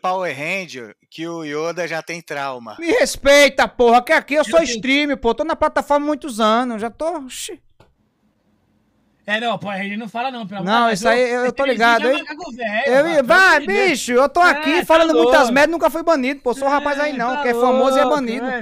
Power Ranger que o Yoda já tem trauma. Me respeita, porra, que aqui eu, eu sou streamer, stream, pô. Tô na plataforma há muitos anos, já tô. Oxi. É, não, Power Ranger não fala não, pelo amor Não, isso aí eu, eu tô ligado. Eu, eu, vai, bicho, eu tô é, aqui é, falando tá muitas merdas, nunca fui banido, pô. Sou um é, rapaz aí não, tá que é famoso é louco, e é banido. É.